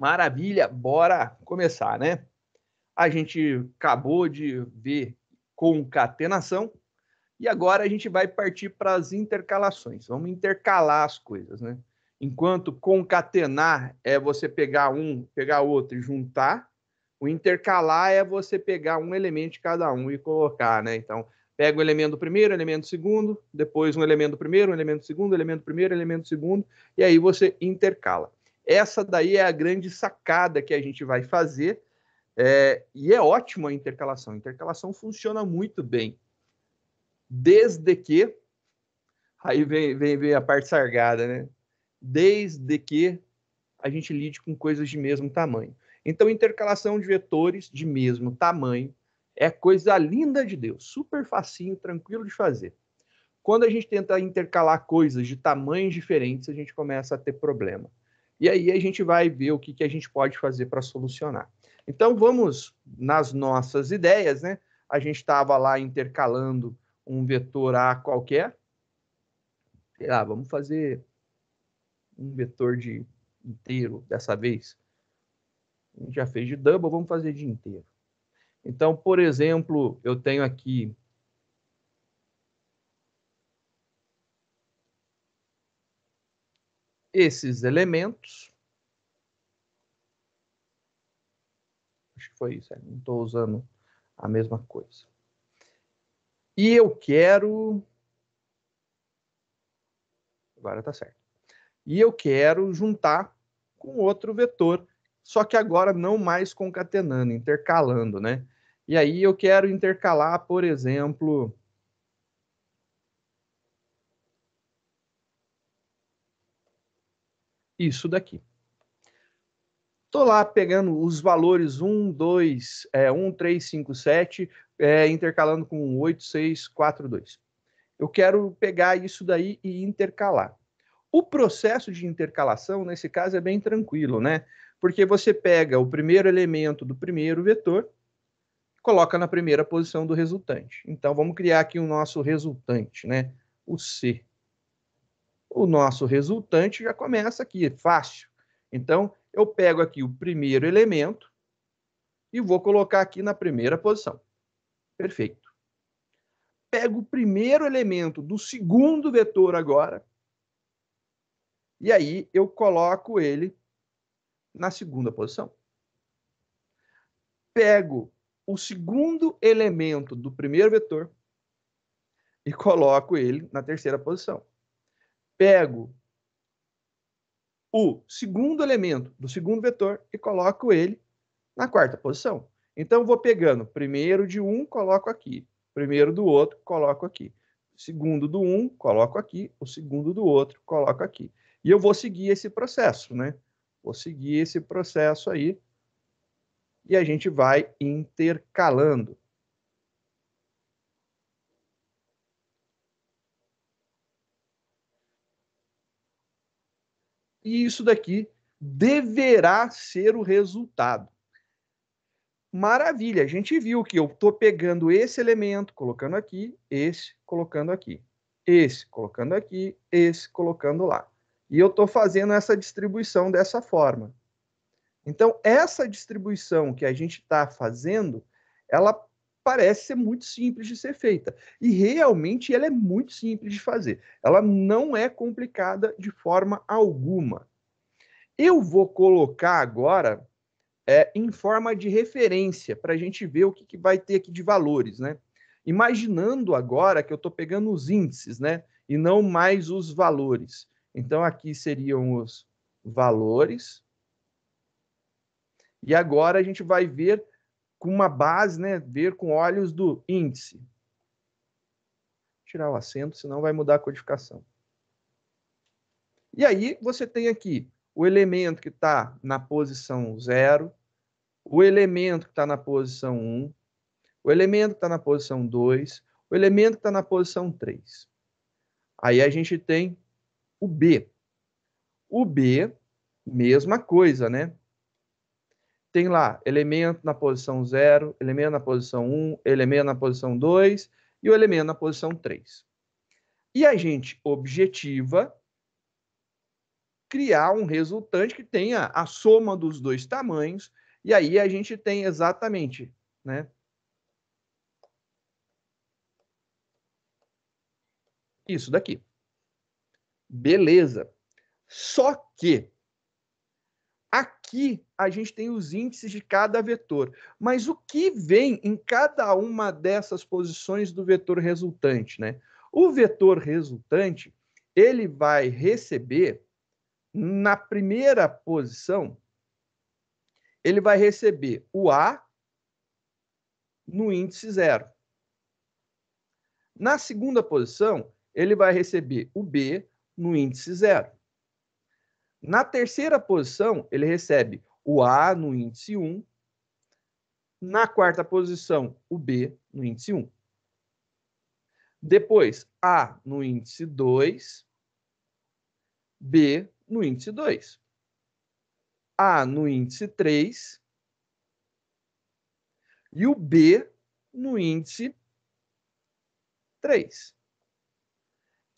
Maravilha, bora começar, né? A gente acabou de ver concatenação e agora a gente vai partir para as intercalações. Vamos intercalar as coisas, né? Enquanto concatenar é você pegar um, pegar outro e juntar, o intercalar é você pegar um elemento de cada um e colocar, né? Então, pega o elemento primeiro, elemento segundo, depois um elemento primeiro, um elemento segundo, elemento primeiro, elemento segundo, e aí você intercala. Essa daí é a grande sacada que a gente vai fazer. É, e é ótimo a intercalação. A intercalação funciona muito bem. Desde que. Aí vem, vem, vem a parte sargada, né? Desde que a gente lide com coisas de mesmo tamanho. Então, intercalação de vetores de mesmo tamanho é coisa linda de Deus, super facinho, tranquilo de fazer. Quando a gente tenta intercalar coisas de tamanhos diferentes, a gente começa a ter problema. E aí a gente vai ver o que, que a gente pode fazer para solucionar. Então vamos nas nossas ideias, né? A gente estava lá intercalando um vetor A qualquer. Sei lá, vamos fazer um vetor de inteiro dessa vez. A gente já fez de double, vamos fazer de inteiro. Então, por exemplo, eu tenho aqui esses elementos. Acho que foi isso, é, não estou usando a mesma coisa. E eu quero. Agora está certo. E eu quero juntar com outro vetor, só que agora não mais concatenando, intercalando, né? E aí eu quero intercalar, por exemplo, isso daqui. Estou lá pegando os valores 1, 2, é, 1, 3, 5, 7, é, intercalando com 8, 6, 4, 2. Eu quero pegar isso daí e intercalar. O processo de intercalação, nesse caso, é bem tranquilo, né? Porque você pega o primeiro elemento do primeiro vetor, coloca na primeira posição do resultante. Então, vamos criar aqui o nosso resultante, né? O C o nosso resultante já começa aqui, fácil. Então, eu pego aqui o primeiro elemento e vou colocar aqui na primeira posição. Perfeito. Pego o primeiro elemento do segundo vetor agora e aí eu coloco ele na segunda posição. Pego o segundo elemento do primeiro vetor e coloco ele na terceira posição pego o segundo elemento do segundo vetor e coloco ele na quarta posição. Então, vou pegando primeiro de um, coloco aqui. Primeiro do outro, coloco aqui. Segundo do um, coloco aqui. O segundo do outro, coloco aqui. E eu vou seguir esse processo, né? Vou seguir esse processo aí. E a gente vai intercalando. e isso daqui deverá ser o resultado. Maravilha, a gente viu que eu estou pegando esse elemento, colocando aqui, esse colocando aqui, esse colocando aqui, esse colocando lá. E eu estou fazendo essa distribuição dessa forma. Então, essa distribuição que a gente está fazendo, ela parece ser muito simples de ser feita. E realmente ela é muito simples de fazer. Ela não é complicada de forma alguma. Eu vou colocar agora é, em forma de referência, para a gente ver o que, que vai ter aqui de valores, né? Imaginando agora que eu estou pegando os índices, né? E não mais os valores. Então, aqui seriam os valores. E agora a gente vai ver com uma base, né, ver com olhos do índice. Vou tirar o acento, senão vai mudar a codificação. E aí você tem aqui o elemento que está na posição 0, o elemento que está na posição 1, um, o elemento que está na posição 2, o elemento que está na posição 3. Aí a gente tem o B. O B, mesma coisa, né? tem lá elemento na posição 0, elemento na posição 1, um, elemento na posição 2 e o elemento na posição 3. E a gente objetiva criar um resultante que tenha a soma dos dois tamanhos, e aí a gente tem exatamente, né? Isso daqui. Beleza. Só que aqui a gente tem os índices de cada vetor, mas o que vem em cada uma dessas posições do vetor resultante, né? O vetor resultante, ele vai receber na primeira posição, ele vai receber o A no índice zero. Na segunda posição, ele vai receber o B no índice zero. Na terceira posição, ele recebe o A no índice 1. Na quarta posição, o B no índice 1. Depois, A no índice 2, B no índice 2. A no índice 3 e o B no índice 3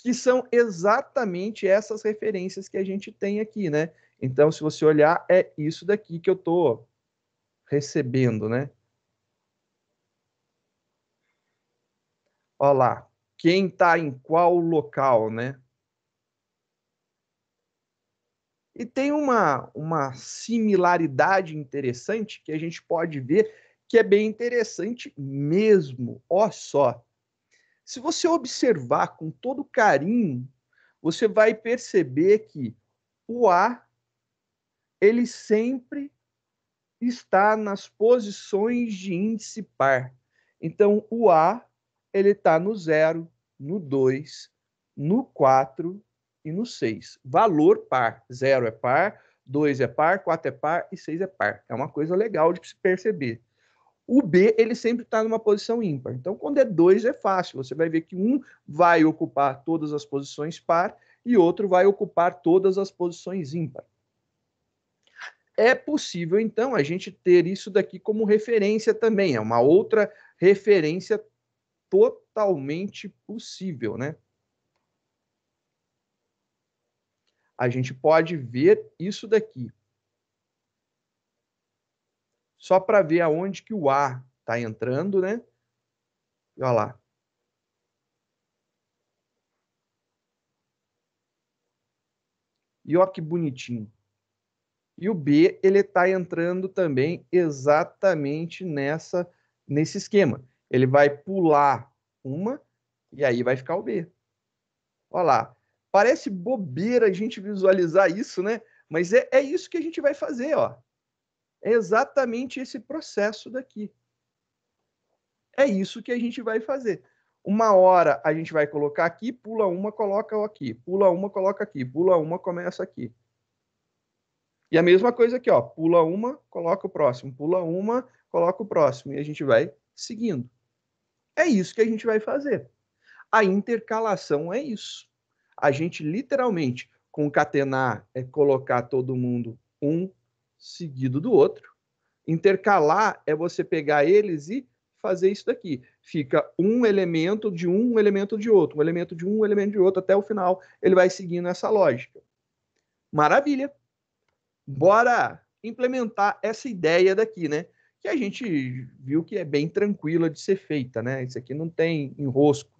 que são exatamente essas referências que a gente tem aqui, né? Então, se você olhar, é isso daqui que eu estou recebendo, né? Olha lá, quem está em qual local, né? E tem uma, uma similaridade interessante que a gente pode ver que é bem interessante mesmo. Olha só, se você observar com todo carinho, você vai perceber que o A ele sempre está nas posições de índice par. Então o A ele está no 0, no 2, no 4 e no 6. Valor par. 0 é par, 2 é par, 4 é par e 6 é par. É uma coisa legal de se perceber. O B, ele sempre está numa posição ímpar. Então, quando é dois, é fácil. Você vai ver que um vai ocupar todas as posições par e outro vai ocupar todas as posições ímpar. É possível, então, a gente ter isso daqui como referência também. É uma outra referência totalmente possível, né? A gente pode ver isso daqui só para ver aonde que o A está entrando, né? E olha lá. E olha que bonitinho. E o B ele está entrando também exatamente nessa nesse esquema. Ele vai pular uma e aí vai ficar o B. Olha lá. Parece bobeira a gente visualizar isso, né? Mas é, é isso que a gente vai fazer, ó. É exatamente esse processo daqui. É isso que a gente vai fazer. Uma hora a gente vai colocar aqui, pula uma, coloca aqui, pula uma, coloca aqui, pula uma, começa aqui. E a mesma coisa aqui, ó, pula uma, coloca o próximo, pula uma, coloca o próximo e a gente vai seguindo. É isso que a gente vai fazer. A intercalação é isso. A gente literalmente concatenar é colocar todo mundo um seguido do outro. Intercalar é você pegar eles e fazer isso daqui. Fica um elemento de um, um elemento de outro, um elemento de um, um elemento de outro, até o final ele vai seguindo essa lógica. Maravilha! Bora implementar essa ideia daqui, né? Que a gente viu que é bem tranquila de ser feita, né? Isso aqui não tem enrosco.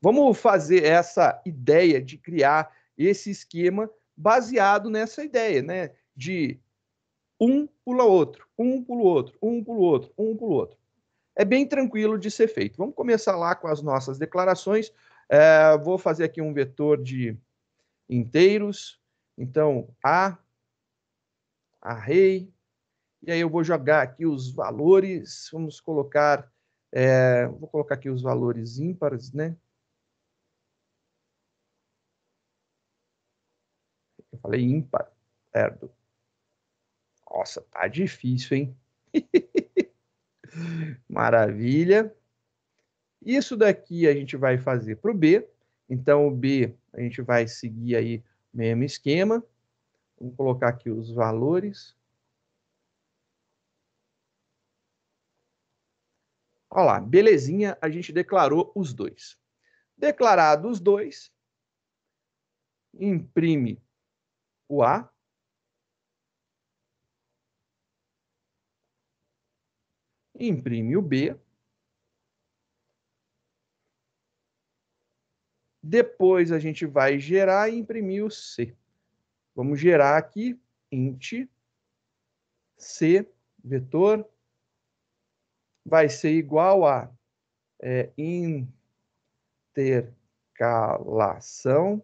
Vamos fazer essa ideia de criar esse esquema baseado nessa ideia, né? De um pula outro, um pula outro, um pula outro, um pula outro. É bem tranquilo de ser feito. Vamos começar lá com as nossas declarações. É, vou fazer aqui um vetor de inteiros. Então, A, array. E aí eu vou jogar aqui os valores. Vamos colocar, é, vou colocar aqui os valores ímpares, né? Eu falei ímpar, certo? Nossa, tá difícil, hein? Maravilha. Isso daqui a gente vai fazer para o B. Então, o B a gente vai seguir aí o mesmo esquema. Vamos colocar aqui os valores. Olha lá, belezinha, a gente declarou os dois. Declarados os dois, imprime o A, imprime o B. Depois a gente vai gerar e imprimir o C. Vamos gerar aqui int C vetor vai ser igual a é, intercalação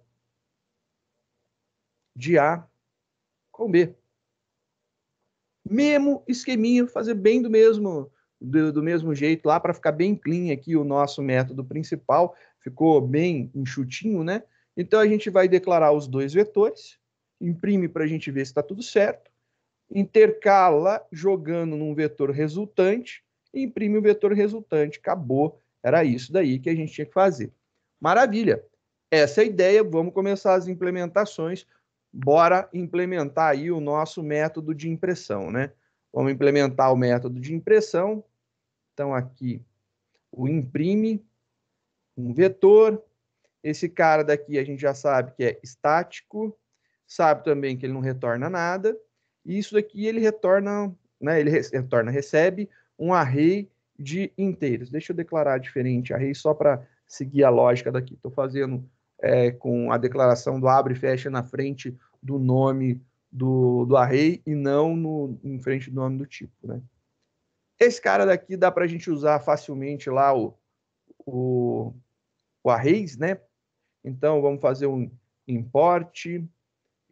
de A com B. Mesmo esqueminha, fazer bem do mesmo do, do mesmo jeito lá para ficar bem clean aqui o nosso método principal, ficou bem enxutinho, né? Então a gente vai declarar os dois vetores, imprime para a gente ver se está tudo certo, intercala jogando num vetor resultante, imprime o vetor resultante, acabou. Era isso daí que a gente tinha que fazer. Maravilha! Essa é a ideia, vamos começar as implementações. Bora implementar aí o nosso método de impressão, né? Vamos implementar o método de impressão. Então, aqui, o imprime, um vetor. Esse cara daqui a gente já sabe que é estático, sabe também que ele não retorna nada. E isso daqui ele retorna, né, ele retorna, recebe um array de inteiros. Deixa eu declarar diferente array só para seguir a lógica daqui. Estou fazendo é, com a declaração do abre e fecha na frente do nome do, do array e não no, em frente do nome do tipo, né? Esse cara daqui dá para a gente usar facilmente lá o, o, o arrays, né? Então, vamos fazer um import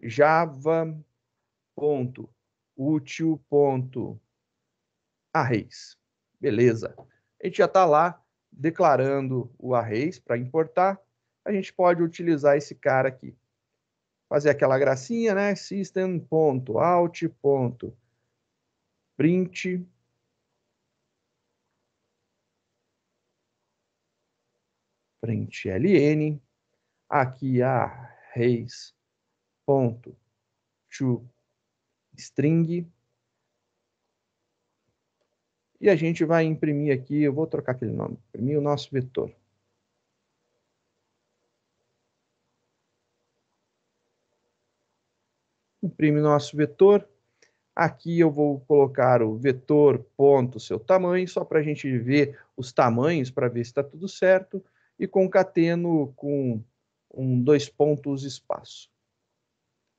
java.util.arrays. Beleza. A gente já está lá declarando o arrays para importar. A gente pode utilizar esse cara aqui fazer aquela gracinha, né? System.out.print println aqui a ponto string e a gente vai imprimir aqui, eu vou trocar aquele nome, imprimir o nosso vetor. imprime nosso vetor. Aqui eu vou colocar o vetor ponto seu tamanho, só para a gente ver os tamanhos, para ver se está tudo certo, e concateno com um dois pontos espaço.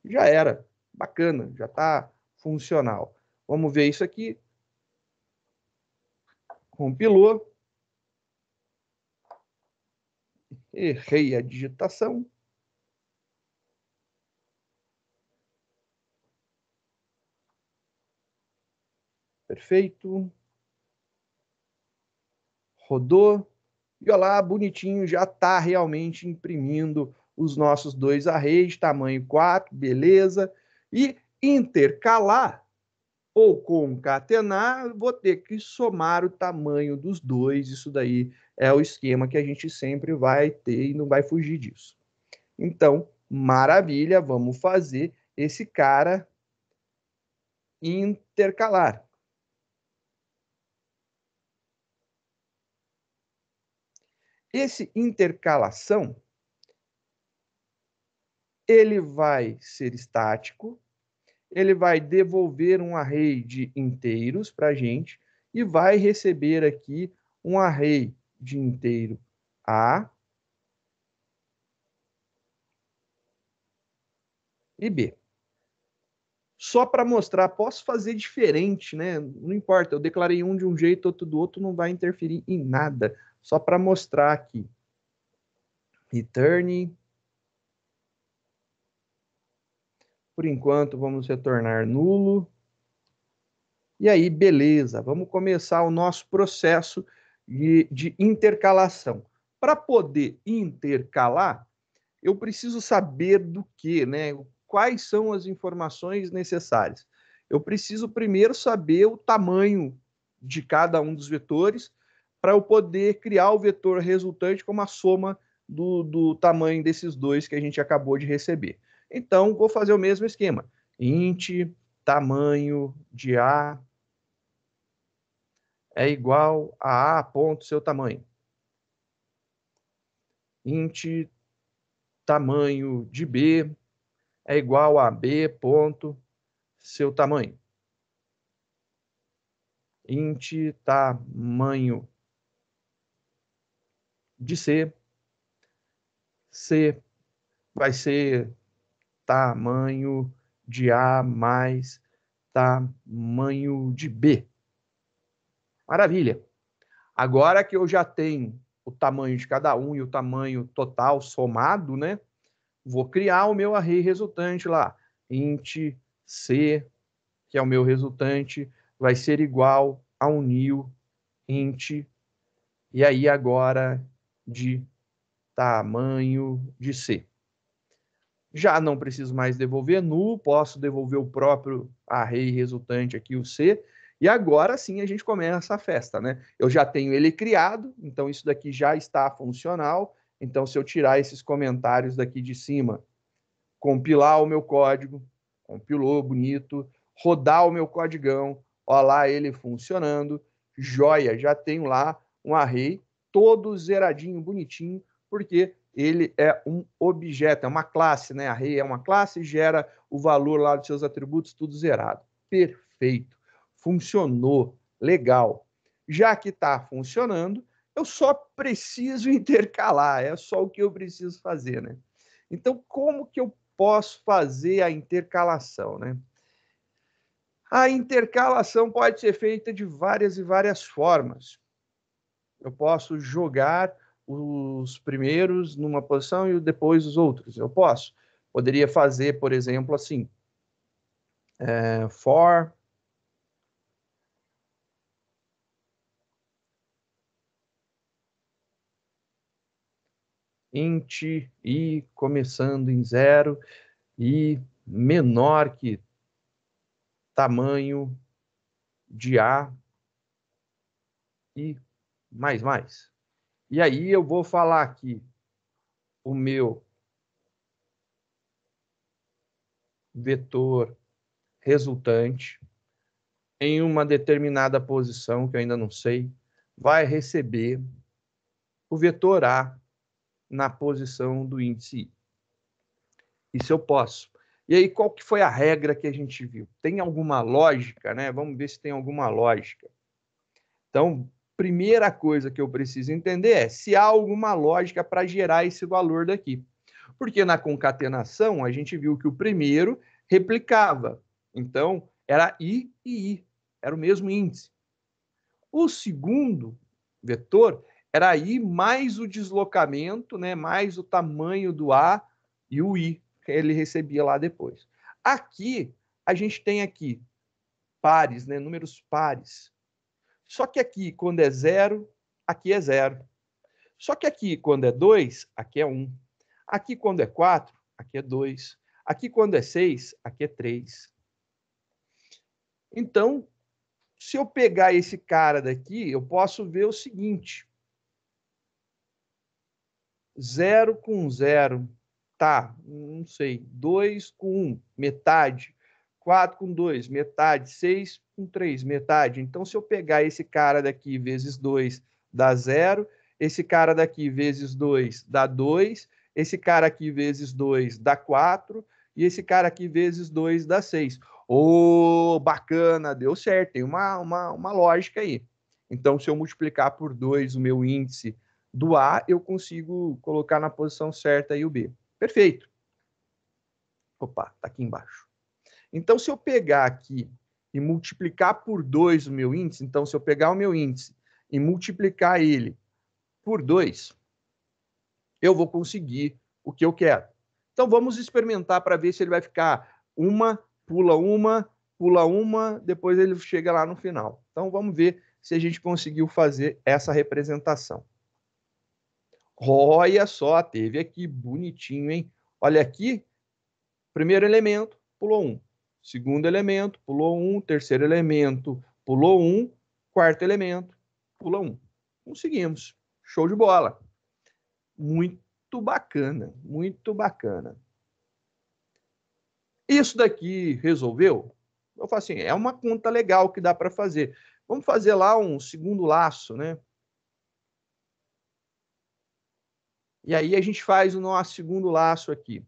Já era, bacana, já está funcional. Vamos ver isso aqui. Compilou. Errei a digitação. perfeito. Rodou. E olha lá, bonitinho, já está realmente imprimindo os nossos dois arrays, tamanho 4, beleza. E intercalar ou concatenar, vou ter que somar o tamanho dos dois. Isso daí é o esquema que a gente sempre vai ter e não vai fugir disso. Então, maravilha, vamos fazer esse cara intercalar. Esse intercalação ele vai ser estático, ele vai devolver um array de inteiros para a gente e vai receber aqui um array de inteiro A e B. Só para mostrar, posso fazer diferente, né? Não importa, eu declarei um de um jeito, outro do outro, não vai interferir em nada. Só para mostrar aqui. Return. Por enquanto, vamos retornar nulo. E aí, beleza, vamos começar o nosso processo de, de intercalação. Para poder intercalar, eu preciso saber do que, né? Quais são as informações necessárias? Eu preciso primeiro saber o tamanho de cada um dos vetores para eu poder criar o vetor resultante como a soma do, do tamanho desses dois que a gente acabou de receber. Então, vou fazer o mesmo esquema. int tamanho de A é igual a A ponto seu tamanho. int tamanho de B é igual a B ponto seu tamanho. int tamanho de ser, ser vai ser tamanho de A mais tamanho de B. Maravilha. Agora que eu já tenho o tamanho de cada um e o tamanho total somado, né? Vou criar o meu array resultante lá. int c, que é o meu resultante, vai ser igual a um new int. E aí agora de tamanho de C. Já não preciso mais devolver nu, posso devolver o próprio array resultante aqui, o C, e agora sim a gente começa a festa, né? Eu já tenho ele criado, então isso daqui já está funcional. Então, se eu tirar esses comentários daqui de cima, compilar o meu código, compilou, bonito, rodar o meu codigão, olha lá ele funcionando, joia, já tenho lá um array todo zeradinho, bonitinho, porque ele é um objeto, é uma classe, né? Array é uma classe, gera o valor lá dos seus atributos, tudo zerado. Perfeito. Funcionou. Legal. Já que está funcionando, eu só preciso intercalar, é só o que eu preciso fazer, né? Então, como que eu posso fazer a intercalação, né? A intercalação pode ser feita de várias e várias formas. Eu posso jogar os primeiros numa posição e depois os outros. Eu posso. Poderia fazer, por exemplo, assim: é, for int i começando em zero e menor que tamanho de a e mais, mais. E aí eu vou falar aqui o meu vetor resultante em uma determinada posição que eu ainda não sei, vai receber o vetor A na posição do índice I. Isso eu posso. E aí, qual que foi a regra que a gente viu? Tem alguma lógica, né? Vamos ver se tem alguma lógica. Então, primeira coisa que eu preciso entender é se há alguma lógica para gerar esse valor daqui. Porque na concatenação a gente viu que o primeiro replicava. Então, era I e I, era o mesmo índice. O segundo vetor era I mais o deslocamento, né, mais o tamanho do A e o I que ele recebia lá depois. Aqui, a gente tem aqui pares, né, números pares. Só que aqui, quando é zero, aqui é zero. Só que aqui, quando é dois, aqui é um. Aqui, quando é quatro, aqui é dois. Aqui, quando é seis, aqui é três. Então, se eu pegar esse cara daqui, eu posso ver o seguinte. Zero com zero. Tá, não sei. Dois com um, metade. Quatro com dois, metade. Seis, com 3, metade. Então, se eu pegar esse cara daqui vezes 2, dá 0. Esse cara daqui vezes 2, dá 2. Esse cara aqui vezes 2, dá 4. E esse cara aqui vezes 2, dá 6. Ô, oh, bacana, deu certo. Tem uma, uma, uma lógica aí. Então, se eu multiplicar por 2 o meu índice do A, eu consigo colocar na posição certa aí o B. Perfeito. Opa, tá aqui embaixo. Então, se eu pegar aqui e multiplicar por 2 o meu índice, então se eu pegar o meu índice e multiplicar ele por 2, eu vou conseguir o que eu quero. Então vamos experimentar para ver se ele vai ficar uma, pula uma, pula uma, depois ele chega lá no final. Então vamos ver se a gente conseguiu fazer essa representação. Olha só, teve aqui bonitinho, hein? Olha aqui, primeiro elemento, pulou um segundo elemento, pulou um, terceiro elemento, pulou um, quarto elemento, pula um. Conseguimos. Então, Show de bola. Muito bacana, muito bacana. Isso daqui resolveu? Eu falo assim, é uma conta legal que dá para fazer. Vamos fazer lá um segundo laço, né? E aí a gente faz o nosso segundo laço aqui.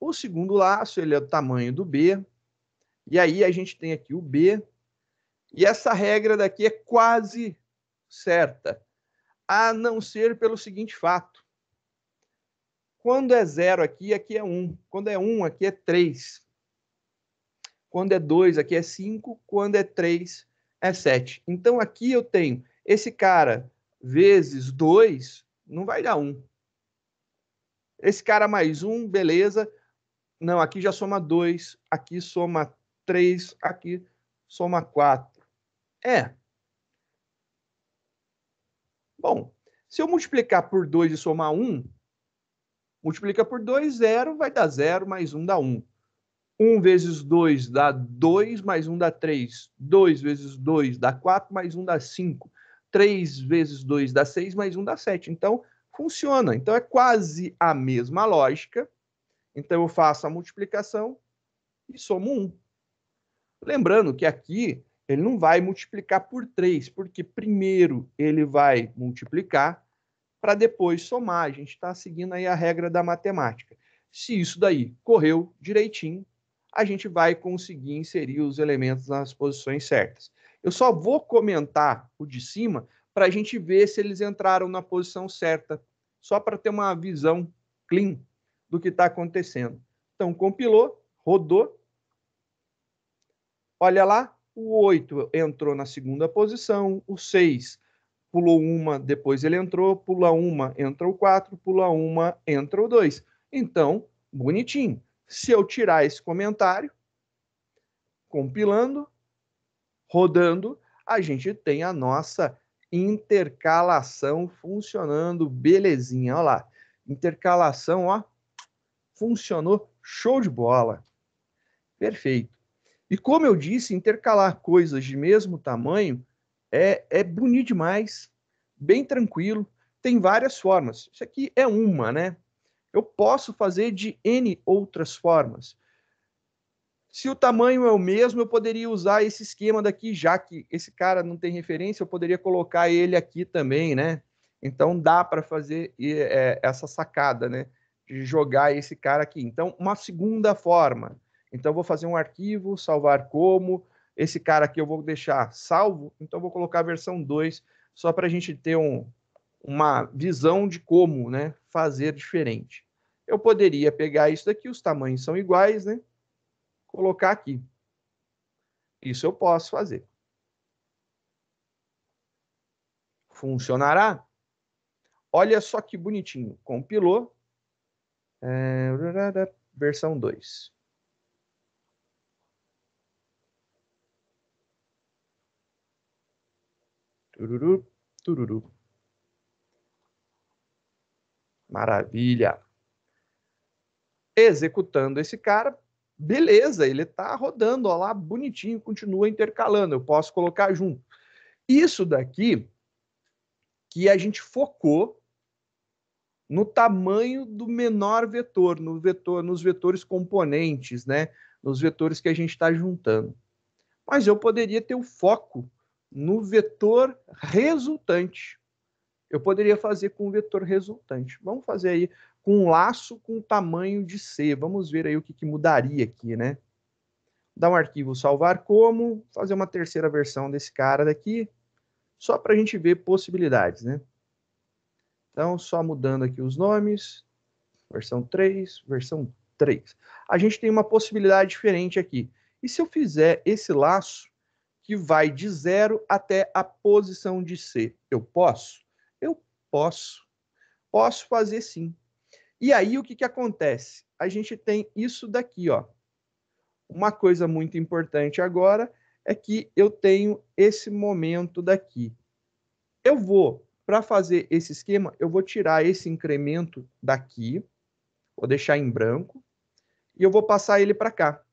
O segundo laço, ele é o tamanho do B, e aí a gente tem aqui o B, e essa regra daqui é quase certa, a não ser pelo seguinte fato. Quando é zero aqui, aqui é 1. Um. Quando é 1, um, aqui é 3. Quando é 2, aqui é 5. Quando é 3, é 7. Então aqui eu tenho esse cara vezes 2, não vai dar 1. Um. Esse cara mais 1, beleza. Não, aqui já soma 2, aqui soma 3 aqui soma 4. É. Bom, se eu multiplicar por 2 e somar 1, multiplica por 2, 0, vai dar 0, mais 1 dá 1. 1 vezes 2 dá 2, mais 1 dá 3. 2 vezes 2 dá 4, mais 1 dá 5. 3 vezes 2 dá 6, mais 1 dá 7. Então, funciona. Então, é quase a mesma lógica. Então, eu faço a multiplicação e somo 1. Lembrando que aqui ele não vai multiplicar por 3, porque primeiro ele vai multiplicar para depois somar. A gente está seguindo aí a regra da matemática. Se isso daí correu direitinho, a gente vai conseguir inserir os elementos nas posições certas. Eu só vou comentar o de cima para a gente ver se eles entraram na posição certa, só para ter uma visão clean do que está acontecendo. Então, compilou, rodou, Olha lá, o 8 entrou na segunda posição, o 6 pulou uma, depois ele entrou, pula uma, entra o 4, pula uma, entra o 2. Então, bonitinho. Se eu tirar esse comentário, compilando, rodando, a gente tem a nossa intercalação funcionando, belezinha, olha lá. Intercalação, ó, funcionou, show de bola. Perfeito. E como eu disse, intercalar coisas de mesmo tamanho é, é bonito demais, bem tranquilo, tem várias formas. Isso aqui é uma, né? Eu posso fazer de N outras formas. Se o tamanho é o mesmo, eu poderia usar esse esquema daqui, já que esse cara não tem referência, eu poderia colocar ele aqui também, né? Então dá para fazer é, essa sacada, né? De jogar esse cara aqui. Então, uma segunda forma. Então, vou fazer um arquivo, salvar como. Esse cara aqui eu vou deixar salvo, então vou colocar a versão 2, só para a gente ter um, uma visão de como né, fazer diferente. Eu poderia pegar isso daqui, os tamanhos são iguais, né? Colocar aqui. Isso eu posso fazer. Funcionará? Olha só que bonitinho. Compilou. É... Versão 2. Tururu, tururu. Maravilha. Executando esse cara, beleza, ele está rodando, olha lá, bonitinho, continua intercalando, eu posso colocar junto. Isso daqui que a gente focou no tamanho do menor vetor, no vetor, nos vetores componentes, né? Nos vetores que a gente está juntando. Mas eu poderia ter o foco no vetor resultante. Eu poderia fazer com o vetor resultante. Vamos fazer aí com um laço com o tamanho de C. Vamos ver aí o que, que mudaria aqui, né? Dar um arquivo salvar como, fazer uma terceira versão desse cara daqui, só para a gente ver possibilidades, né? Então, só mudando aqui os nomes, versão 3, versão 3. A gente tem uma possibilidade diferente aqui. E se eu fizer esse laço que vai de zero até a posição de C. Eu posso? Eu posso. Posso fazer sim. E aí o que, que acontece? A gente tem isso daqui, ó. Uma coisa muito importante agora é que eu tenho esse momento daqui. Eu vou, para fazer esse esquema, eu vou tirar esse incremento daqui, vou deixar em branco, e eu vou passar ele para cá.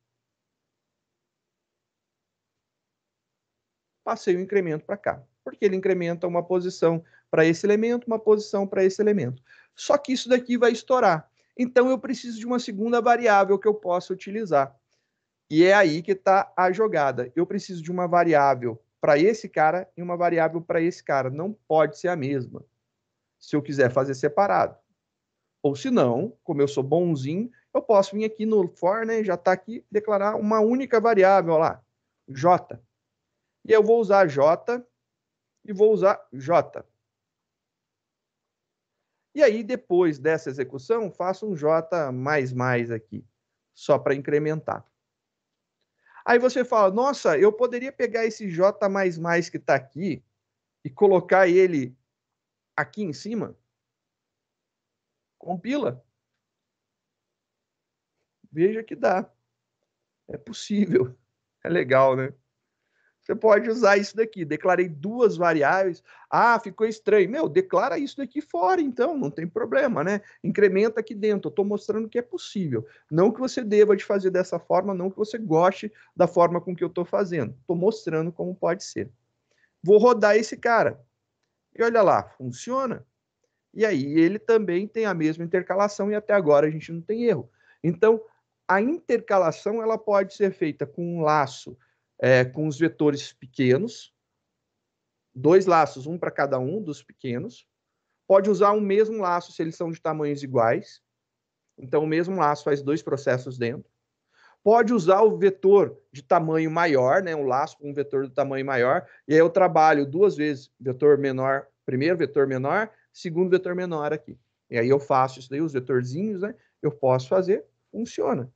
passei o incremento para cá, porque ele incrementa uma posição para esse elemento, uma posição para esse elemento. Só que isso daqui vai estourar. Então eu preciso de uma segunda variável que eu possa utilizar. E é aí que está a jogada. Eu preciso de uma variável para esse cara e uma variável para esse cara. Não pode ser a mesma. Se eu quiser fazer separado. Ou se não, como eu sou bonzinho, eu posso vir aqui no for, né, já está aqui, declarar uma única variável, lá, j. E eu vou usar J e vou usar J. E aí, depois dessa execução, faço um J mais mais aqui, só para incrementar. Aí você fala, nossa, eu poderia pegar esse J mais mais que está aqui e colocar ele aqui em cima? Compila. Veja que dá. É possível. É legal, né? Você pode usar isso daqui. Declarei duas variáveis. Ah, ficou estranho. Meu, declara isso daqui fora, então, não tem problema, né? Incrementa aqui dentro. Eu estou mostrando que é possível. Não que você deva de fazer dessa forma, não que você goste da forma com que eu estou fazendo. Estou mostrando como pode ser. Vou rodar esse cara. E olha lá, funciona. E aí, ele também tem a mesma intercalação e até agora a gente não tem erro. Então, a intercalação ela pode ser feita com um laço é, com os vetores pequenos, dois laços, um para cada um dos pequenos. Pode usar o mesmo laço se eles são de tamanhos iguais. Então, o mesmo laço faz dois processos dentro. Pode usar o vetor de tamanho maior, né, um laço com um vetor do tamanho maior, e aí eu trabalho duas vezes, vetor menor, primeiro vetor menor, segundo vetor menor aqui. E aí eu faço isso daí, os vetorzinhos, né? Eu posso fazer, funciona.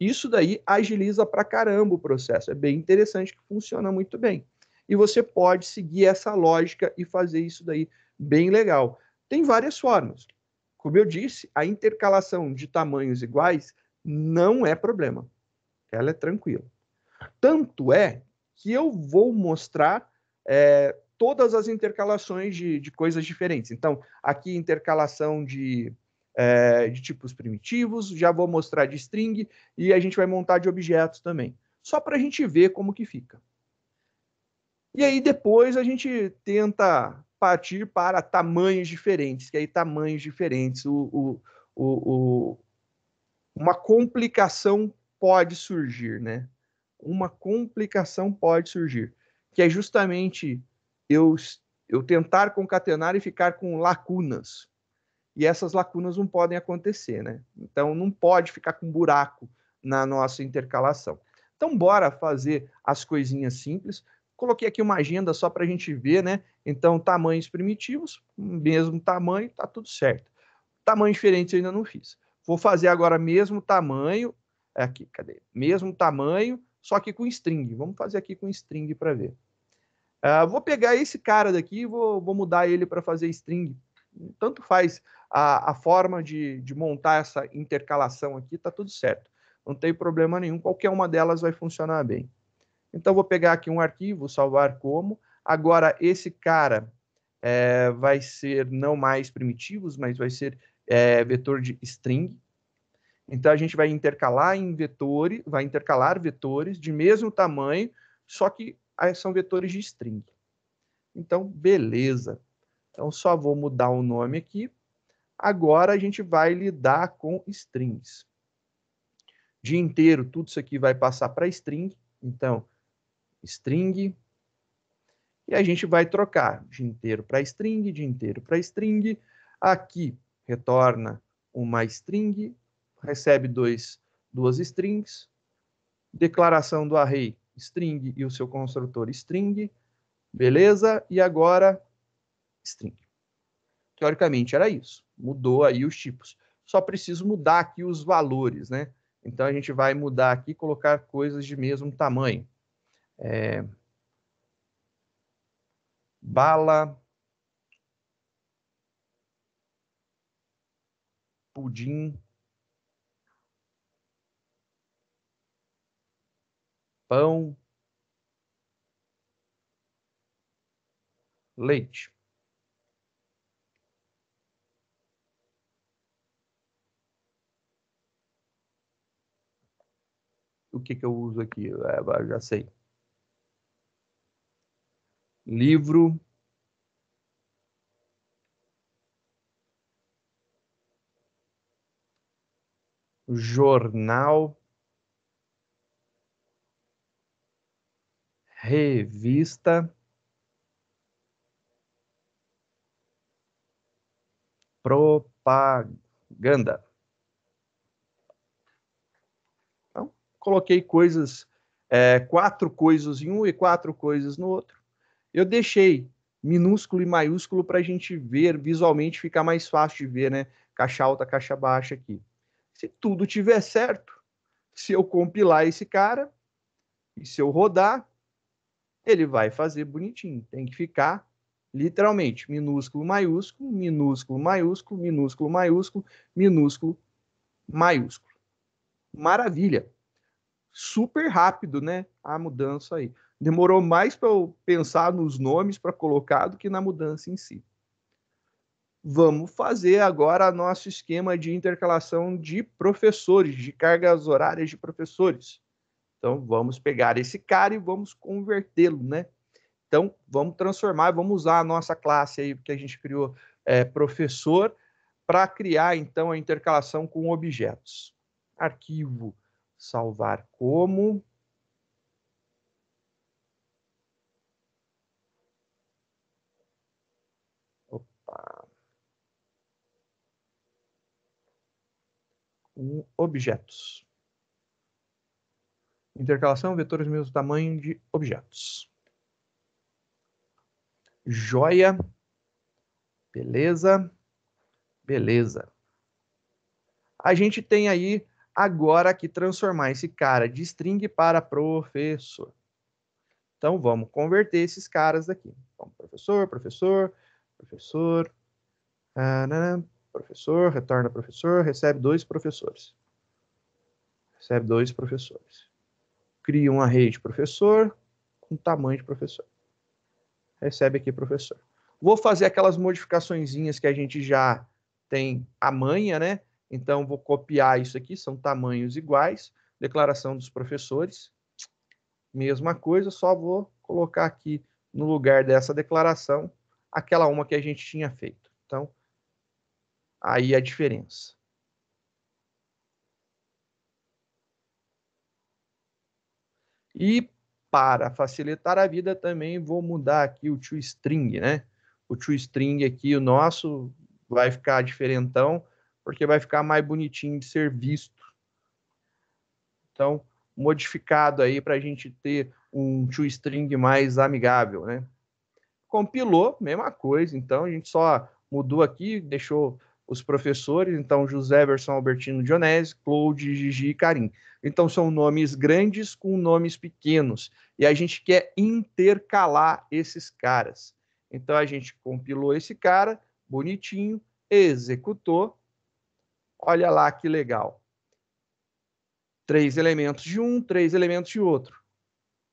Isso daí agiliza para caramba o processo. É bem interessante que funciona muito bem. E você pode seguir essa lógica e fazer isso daí bem legal. Tem várias formas. Como eu disse, a intercalação de tamanhos iguais não é problema. Ela é tranquila. Tanto é que eu vou mostrar é, todas as intercalações de, de coisas diferentes. Então, aqui intercalação de é, de tipos primitivos, já vou mostrar de string e a gente vai montar de objetos também, só para a gente ver como que fica. E aí depois a gente tenta partir para tamanhos diferentes, que aí tamanhos diferentes, o, o, o, uma complicação pode surgir, né? Uma complicação pode surgir, que é justamente eu, eu tentar concatenar e ficar com lacunas e essas lacunas não podem acontecer, né? Então não pode ficar com buraco na nossa intercalação. Então bora fazer as coisinhas simples. Coloquei aqui uma agenda só para a gente ver, né? Então tamanhos primitivos, mesmo tamanho, tá tudo certo. Tamanho diferente eu ainda não fiz. Vou fazer agora mesmo tamanho, aqui, cadê? Mesmo tamanho, só que com string. Vamos fazer aqui com string para ver. Uh, vou pegar esse cara daqui, vou, vou mudar ele para fazer string. Tanto faz a, a forma de, de montar essa intercalação aqui, está tudo certo. Não tem problema nenhum, qualquer uma delas vai funcionar bem. Então, vou pegar aqui um arquivo, salvar como. Agora, esse cara é, vai ser não mais primitivos, mas vai ser é, vetor de string. Então, a gente vai intercalar em vetores, vai intercalar vetores de mesmo tamanho, só que é, são vetores de string. Então, beleza. Então, só vou mudar o nome aqui Agora a gente vai lidar com strings. Dia inteiro, tudo isso aqui vai passar para string. Então, string. E a gente vai trocar dia inteiro para string, dia inteiro para string. Aqui retorna uma string, recebe dois, duas strings. Declaração do array string e o seu construtor string. Beleza? E agora string. Teoricamente era isso mudou aí os tipos. Só preciso mudar aqui os valores, né? Então a gente vai mudar aqui e colocar coisas de mesmo tamanho. É... Bala. Pudim. Pão. Leite. o que, que eu uso aqui? É, já sei. Livro. Jornal. Revista. Propaganda. coloquei coisas, é, quatro coisas em um e quatro coisas no outro. Eu deixei minúsculo e maiúsculo para a gente ver visualmente, ficar mais fácil de ver, né? Caixa alta, caixa baixa aqui. Se tudo tiver certo, se eu compilar esse cara e se eu rodar, ele vai fazer bonitinho. Tem que ficar literalmente minúsculo, maiúsculo, minúsculo, maiúsculo, minúsculo, maiúsculo, minúsculo, maiúsculo. Maravilha super rápido, né? A mudança aí. Demorou mais para eu pensar nos nomes para colocar do que na mudança em si. Vamos fazer agora nosso esquema de intercalação de professores, de cargas horárias de professores. Então vamos pegar esse cara e vamos convertê-lo, né? Então vamos transformar, vamos usar a nossa classe aí que a gente criou é, professor para criar então a intercalação com objetos. Arquivo Salvar como? Opa. Um, objetos. Intercalação, vetores mesmo tamanho de objetos. Joia. Beleza. Beleza. A gente tem aí agora aqui transformar esse cara de string para professor. Então vamos converter esses caras daqui. Então, professor, professor, professor, professor, retorna professor, recebe dois professores. Recebe dois professores. Cria uma rede professor com tamanho de professor. Recebe aqui professor. Vou fazer aquelas modificaçõezinhas que a gente já tem amanhã, né? Então, vou copiar isso aqui, são tamanhos iguais. Declaração dos professores, mesma coisa, só vou colocar aqui no lugar dessa declaração aquela uma que a gente tinha feito. Então, aí a diferença. E para facilitar a vida também vou mudar aqui o toString, né? O toString aqui, o nosso, vai ficar diferentão porque vai ficar mais bonitinho de ser visto. Então, modificado aí para a gente ter um two-string mais amigável, né? Compilou, mesma coisa, então a gente só mudou aqui, deixou os professores, então José, Versão, Albertino, Dionésio, Claude, Gigi e Karim. Então são nomes grandes com nomes pequenos e a gente quer intercalar esses caras. Então a gente compilou esse cara bonitinho, executou Olha lá que legal. Três elementos de um, três elementos de outro.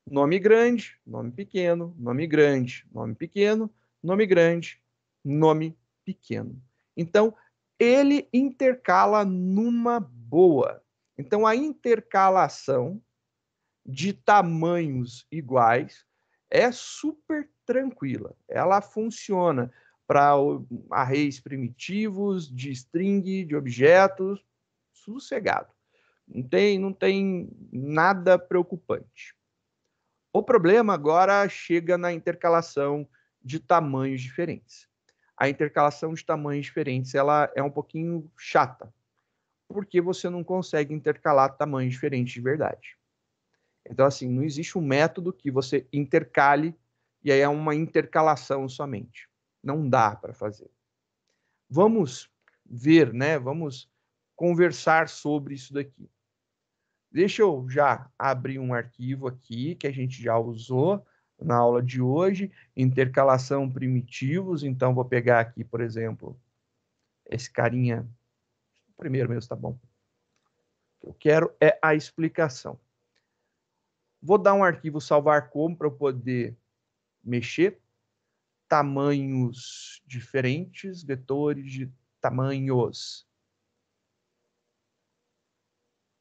Nome grande, nome pequeno, nome grande, nome pequeno, nome grande, nome pequeno. Então, ele intercala numa boa. Então, a intercalação de tamanhos iguais é super tranquila. Ela funciona para arrays primitivos, de string, de objetos, sossegado. Não tem, não tem nada preocupante. O problema agora chega na intercalação de tamanhos diferentes. A intercalação de tamanhos diferentes ela é um pouquinho chata, porque você não consegue intercalar tamanhos diferentes de verdade. Então, assim, não existe um método que você intercale e aí é uma intercalação somente. Não dá para fazer. Vamos ver, né? Vamos conversar sobre isso daqui. Deixa eu já abrir um arquivo aqui que a gente já usou na aula de hoje, intercalação primitivos. Então, vou pegar aqui, por exemplo, esse carinha. Primeiro mesmo, tá bom. O que eu quero é a explicação. Vou dar um arquivo salvar como para eu poder mexer tamanhos diferentes, vetores de tamanhos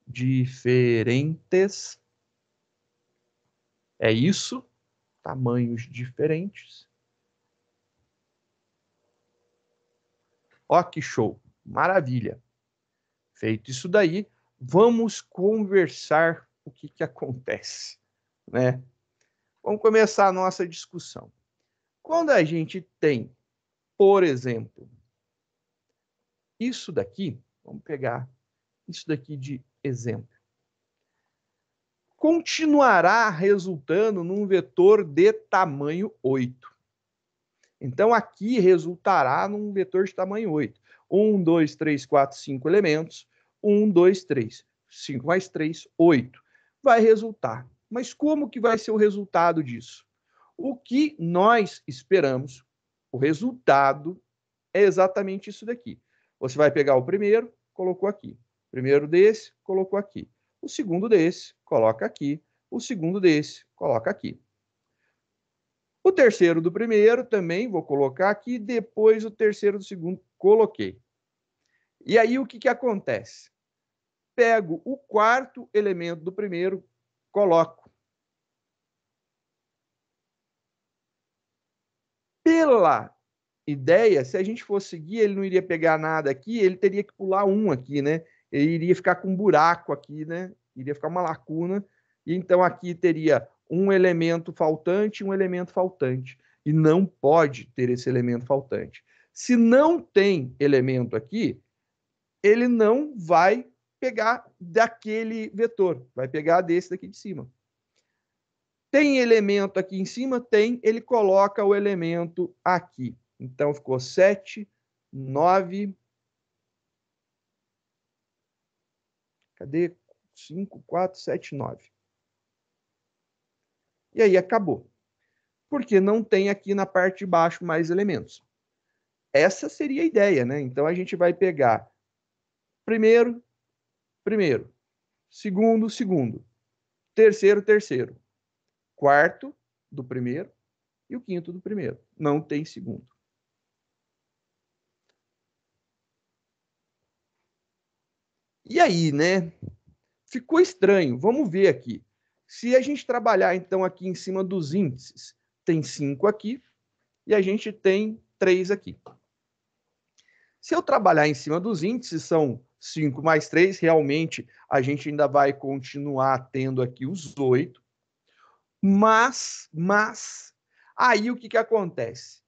diferentes. É isso, tamanhos diferentes. Ó, que show! Maravilha! Feito isso daí, vamos conversar o que, que acontece, né? Vamos começar a nossa discussão. Quando a gente tem, por exemplo, isso daqui, vamos pegar isso daqui de exemplo. Continuará resultando num vetor de tamanho 8. Então, aqui resultará num vetor de tamanho 8. 1, 2, 3, 4, 5 elementos. 1, 2, 3. 5 mais 3, 8. Vai resultar. Mas como que vai ser o resultado disso? O que nós esperamos, o resultado, é exatamente isso daqui. Você vai pegar o primeiro, colocou aqui. Primeiro desse, colocou aqui. O segundo desse, coloca aqui. O segundo desse, coloca aqui. O terceiro do primeiro também vou colocar aqui. Depois o terceiro do segundo, coloquei. E aí o que, que acontece? Pego o quarto elemento do primeiro, coloco pela ideia, se a gente fosse seguir, ele não iria pegar nada aqui, ele teria que pular um aqui, né? Ele iria ficar com um buraco aqui, né? Iria ficar uma lacuna. E então aqui teria um elemento faltante e um elemento faltante. E não pode ter esse elemento faltante. Se não tem elemento aqui, ele não vai pegar daquele vetor, vai pegar desse daqui de cima. Tem elemento aqui em cima? Tem. Ele coloca o elemento aqui. Então, ficou 7, 9. Cadê? 5, 4, 7, 9. E aí acabou. Porque não tem aqui na parte de baixo mais elementos. Essa seria a ideia, né? Então, a gente vai pegar primeiro, primeiro, segundo, segundo, terceiro, terceiro quarto do primeiro e o quinto do primeiro. Não tem segundo. E aí, né? Ficou estranho. Vamos ver aqui. Se a gente trabalhar, então, aqui em cima dos índices, tem 5 aqui e a gente tem 3 aqui. Se eu trabalhar em cima dos índices, são 5 mais 3, realmente a gente ainda vai continuar tendo aqui os 8. Mas, mas, aí o que, que acontece?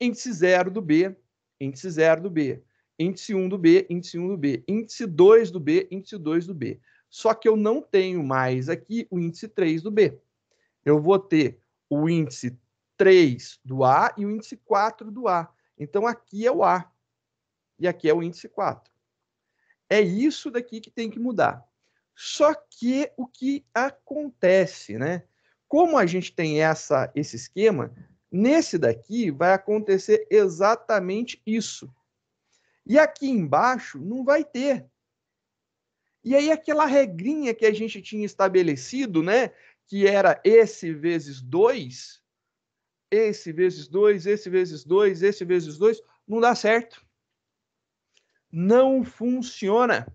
Índice 0 do B, índice 0 do B, índice 1 um do B, índice 1 um do B, índice 2 do B, índice 2 do B. Só que eu não tenho mais aqui o índice 3 do B. Eu vou ter o índice 3 do A e o índice 4 do A. Então aqui é o A e aqui é o índice 4. É isso daqui que tem que mudar. Só que o que acontece, né? Como a gente tem essa esse esquema, nesse daqui vai acontecer exatamente isso. E aqui embaixo não vai ter. E aí aquela regrinha que a gente tinha estabelecido, né, que era esse vezes 2, esse vezes 2, esse vezes 2, esse vezes 2, não dá certo. Não funciona.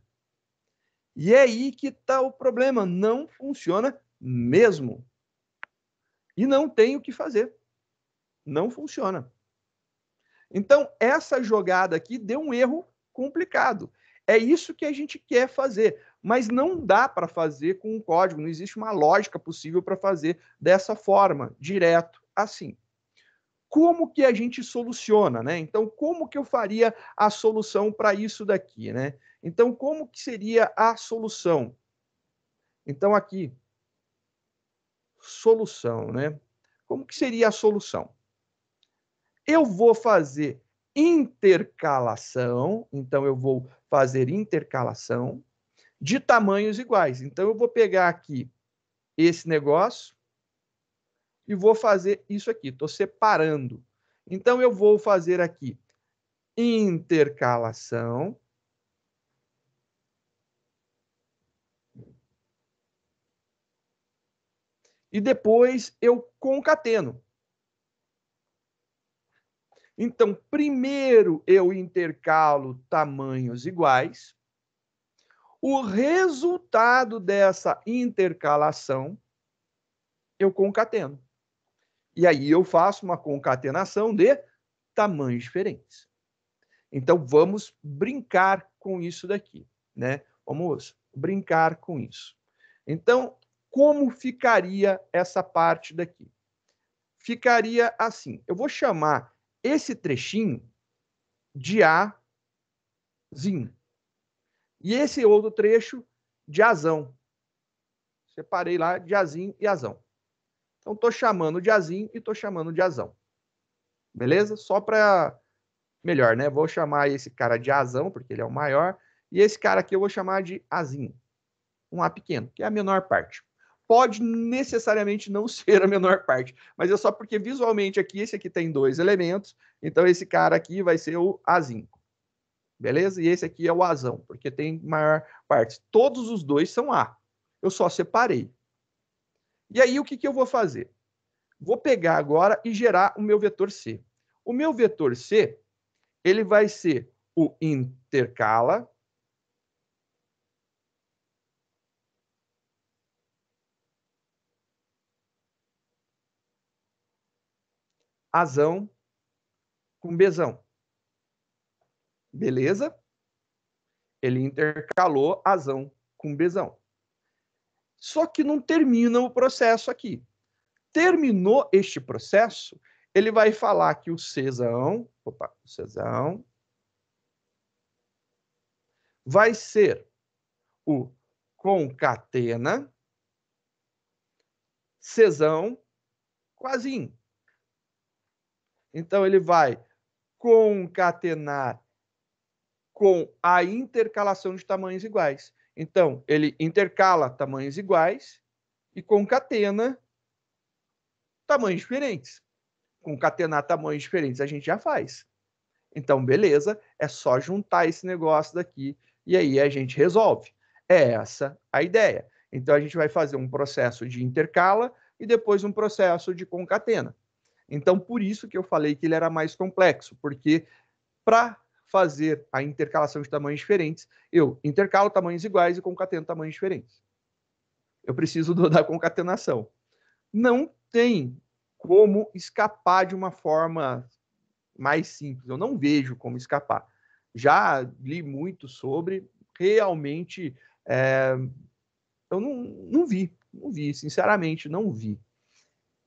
E é aí que está o problema, não funciona mesmo. E não tem o que fazer. Não funciona. Então, essa jogada aqui deu um erro complicado. É isso que a gente quer fazer, mas não dá para fazer com o código, não existe uma lógica possível para fazer dessa forma, direto, assim. Como que a gente soluciona, né? Então, como que eu faria a solução para isso daqui, né? Então, como que seria a solução? Então, aqui, solução, né? Como que seria a solução? Eu vou fazer intercalação, então eu vou fazer intercalação de tamanhos iguais. Então eu vou pegar aqui esse negócio e vou fazer isso aqui, estou separando. Então eu vou fazer aqui intercalação e depois eu concateno. Então, primeiro eu intercalo tamanhos iguais. O resultado dessa intercalação eu concateno. E aí eu faço uma concatenação de tamanhos diferentes. Então vamos brincar com isso daqui, né? Vamos brincar com isso. Então como ficaria essa parte daqui? Ficaria assim. Eu vou chamar esse trechinho de Azinho. E esse outro trecho de Azão. Separei lá de Azim e Azão. Então, estou chamando de Azim e estou chamando de Azão. Beleza? Só para... Melhor, né? Vou chamar esse cara de Azão, porque ele é o maior. E esse cara aqui eu vou chamar de Azim. Um A pequeno, que é a menor parte pode necessariamente não ser a menor parte, mas é só porque visualmente aqui, esse aqui tem dois elementos, então esse cara aqui vai ser o a Beleza? E esse aqui é o Azão, porque tem maior parte. Todos os dois são A. Eu só separei. E aí, o que, que eu vou fazer? Vou pegar agora e gerar o meu vetor C. O meu vetor C, ele vai ser o intercala, azão com bezão. Beleza? Ele intercalou azão com bezão. Só que não termina o processo aqui. Terminou este processo, ele vai falar que o cesão, opa, o cesão vai ser o concatena, cesão, quasim. Então ele vai concatenar com a intercalação de tamanhos iguais. Então, ele intercala tamanhos iguais e concatena tamanhos diferentes. Concatenar tamanhos diferentes a gente já faz. Então, beleza, é só juntar esse negócio daqui e aí a gente resolve. É essa a ideia. Então, a gente vai fazer um processo de intercala e depois um processo de concatena. Então, por isso que eu falei que ele era mais complexo, porque para fazer a intercalação de tamanhos diferentes, eu intercalo tamanhos iguais e concateno tamanhos diferentes. Eu preciso do, da concatenação. Não tem como escapar de uma forma mais simples. Eu não vejo como escapar. Já li muito sobre, realmente é, eu não, não vi, não vi, sinceramente, não vi.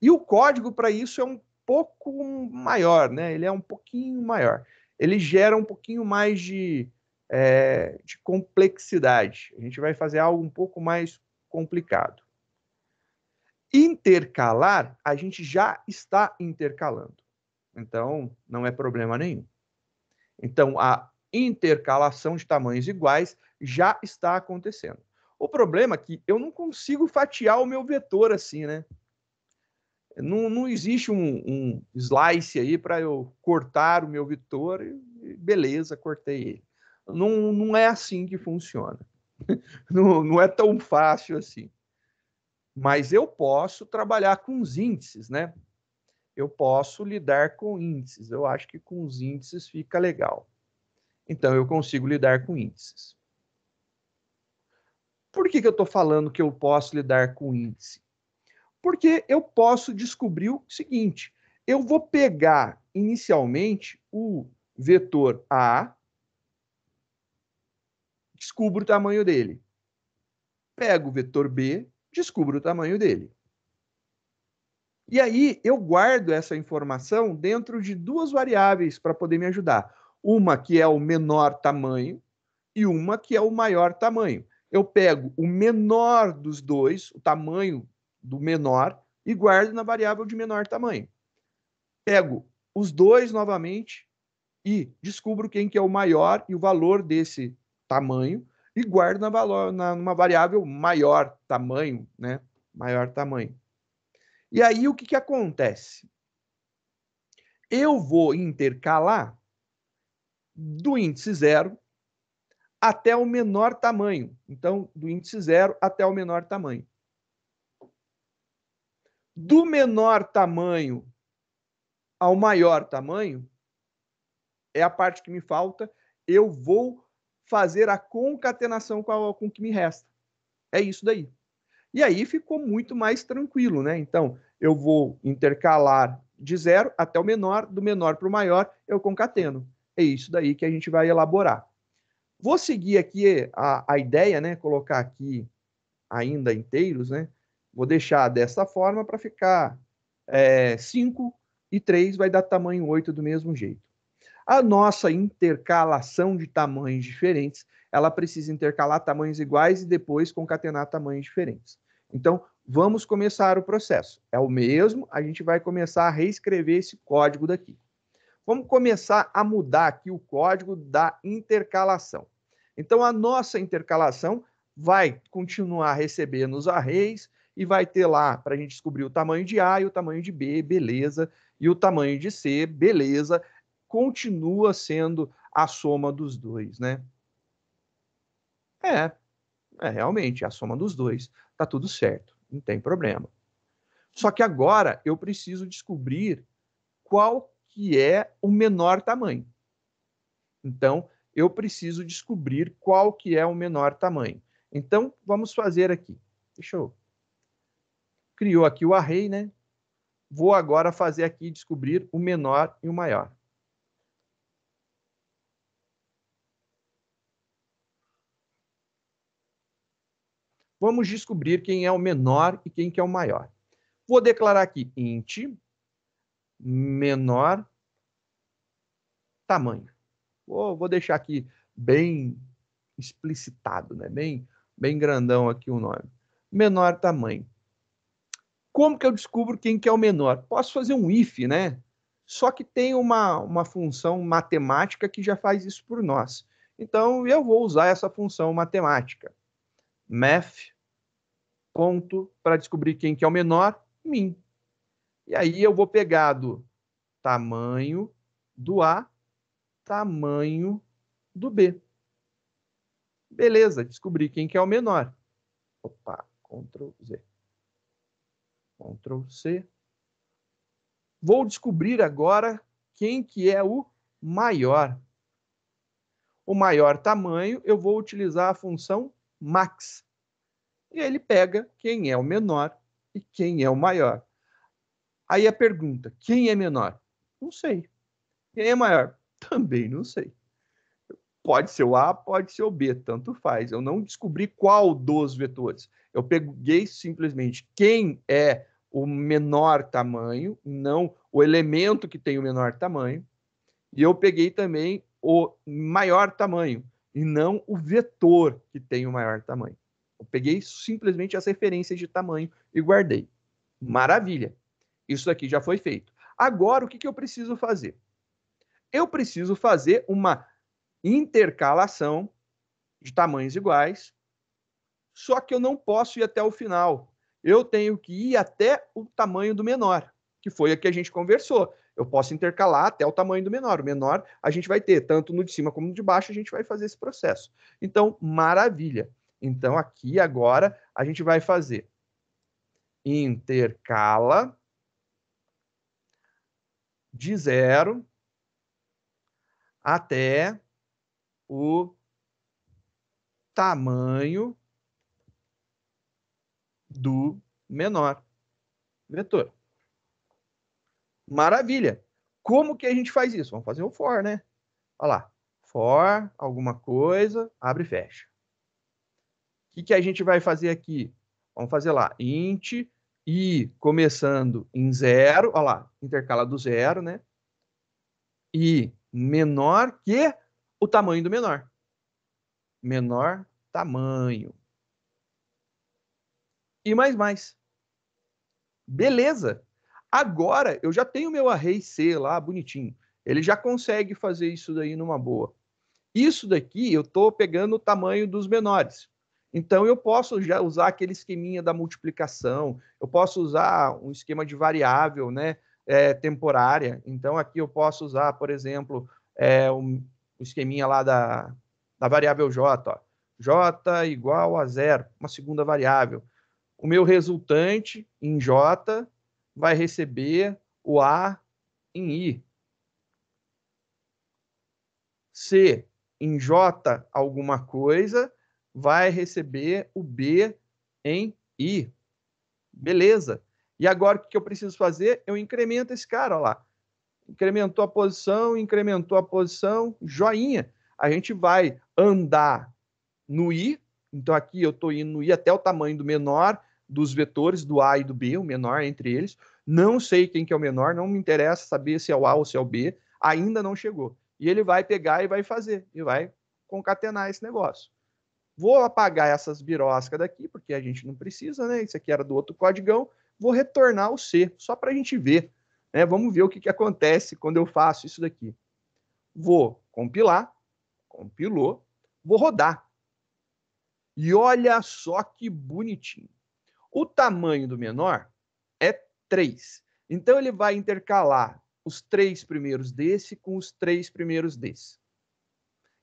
E o código para isso é um pouco maior, né? Ele é um pouquinho maior. Ele gera um pouquinho mais de, é, de complexidade. A gente vai fazer algo um pouco mais complicado. Intercalar, a gente já está intercalando. Então, não é problema nenhum. Então, a intercalação de tamanhos iguais já está acontecendo. O problema é que eu não consigo fatiar o meu vetor assim, né? Não, não existe um, um slice aí para eu cortar o meu Vitor e beleza, cortei ele. Não, não é assim que funciona. não, não é tão fácil assim. Mas eu posso trabalhar com os índices, né? Eu posso lidar com índices. Eu acho que com os índices fica legal. Então eu consigo lidar com índices. Por que, que eu estou falando que eu posso lidar com índice? Porque eu posso descobrir o seguinte: eu vou pegar inicialmente o vetor A, descubro o tamanho dele. Pego o vetor B, descubro o tamanho dele. E aí eu guardo essa informação dentro de duas variáveis para poder me ajudar. Uma que é o menor tamanho e uma que é o maior tamanho. Eu pego o menor dos dois, o tamanho do menor e guardo na variável de menor tamanho. Pego os dois novamente e descubro quem que é o maior e o valor desse tamanho e guardo na na, numa variável maior tamanho, né? Maior tamanho. E aí o que, que acontece? Eu vou intercalar do índice zero até o menor tamanho. Então, do índice zero até o menor tamanho do menor tamanho ao maior tamanho, é a parte que me falta, eu vou fazer a concatenação com, a, com o que me resta. É isso daí. E aí ficou muito mais tranquilo, né? Então, eu vou intercalar de zero até o menor, do menor para o maior, eu concateno. É isso daí que a gente vai elaborar. Vou seguir aqui a, a ideia, né? Colocar aqui ainda inteiros, né? Vou deixar dessa forma para ficar 5 eh, é, e 3 vai dar tamanho 8 do mesmo jeito. A nossa intercalação de tamanhos diferentes, ela precisa intercalar tamanhos iguais e depois concatenar tamanhos diferentes. Então, vamos começar o processo. É o mesmo, a gente vai começar a reescrever esse código daqui. Vamos começar a mudar aqui o código da intercalação. Então, a nossa intercalação vai continuar recebendo os arrays, e vai ter lá para a gente descobrir o tamanho de A e o tamanho de B, beleza, e o tamanho de C, beleza, continua sendo a soma dos dois, né? É, é realmente é a soma dos dois, tá tudo certo, não tem problema. Só que agora eu preciso descobrir qual que é o menor tamanho. Então, eu preciso descobrir qual que é o menor tamanho. Então, vamos fazer aqui. Deixa eu criou aqui o array, né? Vou agora fazer aqui descobrir o menor e o maior. Vamos descobrir quem é o menor e quem que é o maior. Vou declarar aqui int menor tamanho. Vou, vou deixar aqui bem explicitado, né? bem, bem grandão aqui o nome. Menor tamanho. Como que eu descubro quem que é o menor? Posso fazer um if, né? Só que tem uma, uma função matemática que já faz isso por nós. Então, eu vou usar essa função matemática. Math, ponto, para descobrir quem que é o menor, min. E aí eu vou pegar do tamanho do A, tamanho do B. Beleza, descobri quem que é o menor. Opa, Ctrl Z. Ctrl C. Vou descobrir agora quem que é o maior. O maior tamanho, eu vou utilizar a função max. E ele pega quem é o menor e quem é o maior. Aí a pergunta, quem é menor? Não sei. Quem é maior? Também não sei. Pode ser o A, pode ser o B, tanto faz. Eu não descobri qual dos vetores. Eu peguei simplesmente quem é o menor tamanho, não o elemento que tem o menor tamanho. E eu peguei também o maior tamanho, e não o vetor que tem o maior tamanho. Eu peguei simplesmente as referências de tamanho e guardei. Maravilha! Isso aqui já foi feito. Agora, o que, que eu preciso fazer? Eu preciso fazer uma intercalação de tamanhos iguais, só que eu não posso ir até o final. Eu tenho que ir até o tamanho do menor, que foi a que a gente conversou. Eu posso intercalar até o tamanho do menor. O menor a gente vai ter, tanto no de cima como no de baixo, a gente vai fazer esse processo. Então, maravilha. Então, aqui agora, a gente vai fazer intercala de zero até o tamanho do menor vetor. Maravilha. Como que a gente faz isso? Vamos fazer um for, né? Olha lá. For, alguma coisa, abre e fecha. O que, que a gente vai fazer aqui? Vamos fazer lá, int i começando em zero, olha lá, intercala do zero, né? I menor que o tamanho do menor. Menor tamanho. E mais, mais. Beleza. Agora eu já tenho meu array C lá, bonitinho. Ele já consegue fazer isso daí numa boa. Isso daqui eu estou pegando o tamanho dos menores. Então eu posso já usar aquele esqueminha da multiplicação, eu posso usar um esquema de variável né, é, temporária. Então aqui eu posso usar, por exemplo, é, o esqueminha lá da, da variável J. Ó. J igual a zero, uma segunda variável. O meu resultante em J vai receber o A em I. c em J alguma coisa, vai receber o B em I. Beleza. E agora o que eu preciso fazer? Eu incremento esse cara, lá incrementou a posição, incrementou a posição, joinha. A gente vai andar no I, então aqui eu estou indo no I até o tamanho do menor dos vetores, do A e do B, o menor entre eles. Não sei quem que é o menor, não me interessa saber se é o A ou se é o B, ainda não chegou. E ele vai pegar e vai fazer, e vai concatenar esse negócio. Vou apagar essas biroscas daqui, porque a gente não precisa, né? Isso aqui era do outro código. Vou retornar o C, só para a gente ver né? Vamos ver o que, que acontece quando eu faço isso daqui. Vou compilar, compilou, vou rodar. E olha só que bonitinho. O tamanho do menor é 3. Então, ele vai intercalar os três primeiros desse com os três primeiros desse.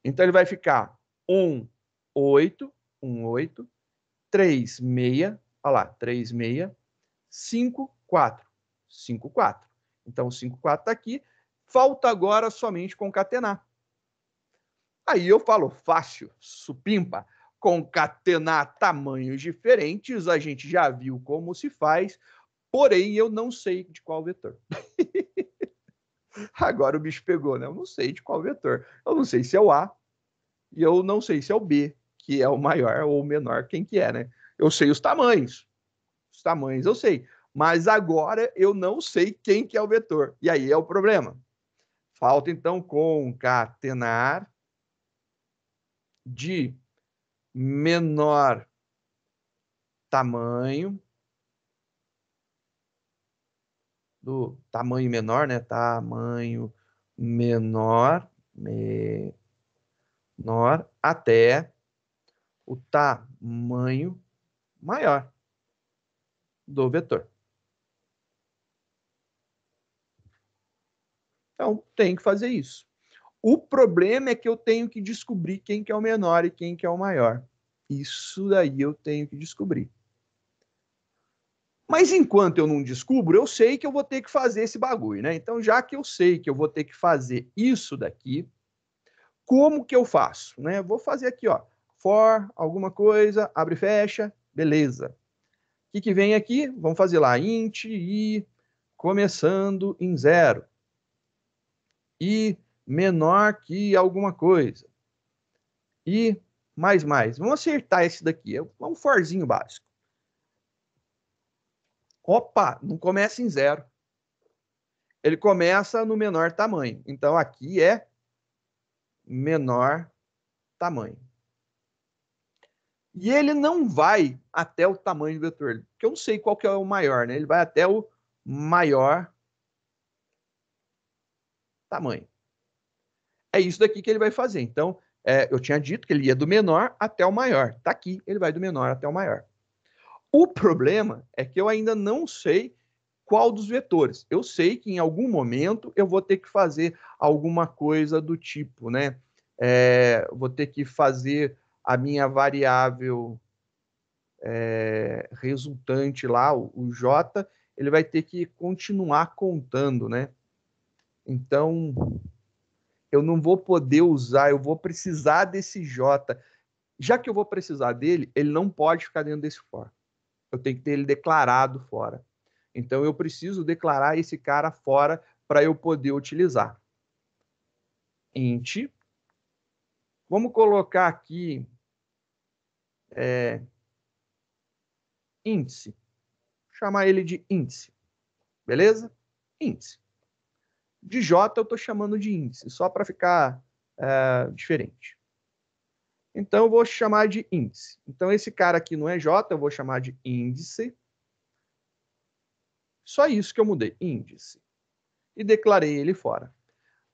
Então, ele vai ficar 1, 8, 1, 8, 3, 6, olha lá, 3, 6, 5, 4, 5, 4. Então, o 5,4 está aqui. Falta agora somente concatenar. Aí eu falo fácil, supimpa. Concatenar tamanhos diferentes, a gente já viu como se faz, porém eu não sei de qual vetor. agora o bicho pegou, né? Eu não sei de qual vetor. Eu não sei se é o A e eu não sei se é o B, que é o maior ou o menor, quem que é, né? Eu sei os tamanhos. Os tamanhos eu sei mas agora eu não sei quem que é o vetor. E aí é o problema. Falta então concatenar de menor tamanho do tamanho menor, né? Tamanho menor, menor até o tamanho maior do vetor. Então, tem que fazer isso. O problema é que eu tenho que descobrir quem que é o menor e quem que é o maior. Isso daí eu tenho que descobrir. Mas enquanto eu não descubro, eu sei que eu vou ter que fazer esse bagulho, né? Então, já que eu sei que eu vou ter que fazer isso daqui, como que eu faço, né? Vou fazer aqui, ó, for alguma coisa, abre e fecha, beleza. O que, que vem aqui? Vamos fazer lá int i começando em zero. I menor que alguma coisa. I mais mais. Vamos acertar esse daqui. É, é um forzinho básico. Opa, não começa em zero. Ele começa no menor tamanho. Então, aqui é menor tamanho. E ele não vai até o tamanho do vetor, porque eu não sei qual que é o maior, né? Ele vai até o maior tamanho. É isso daqui que ele vai fazer. Então, é, eu tinha dito que ele ia do menor até o maior. Está aqui, ele vai do menor até o maior. O problema é que eu ainda não sei qual dos vetores. Eu sei que em algum momento eu vou ter que fazer alguma coisa do tipo, né? É, vou ter que fazer a minha variável é, resultante lá, o, o J, ele vai ter que continuar contando, né? Então, eu não vou poder usar, eu vou precisar desse J. Já que eu vou precisar dele, ele não pode ficar dentro desse for. Eu tenho que ter ele declarado fora. Então, eu preciso declarar esse cara fora para eu poder utilizar. Int. Vamos colocar aqui é, índice. Vou chamar ele de índice. Beleza? Índice. De J eu estou chamando de índice, só para ficar é, diferente. Então, eu vou chamar de índice. Então, esse cara aqui não é J, eu vou chamar de índice. Só isso que eu mudei, índice. E declarei ele fora.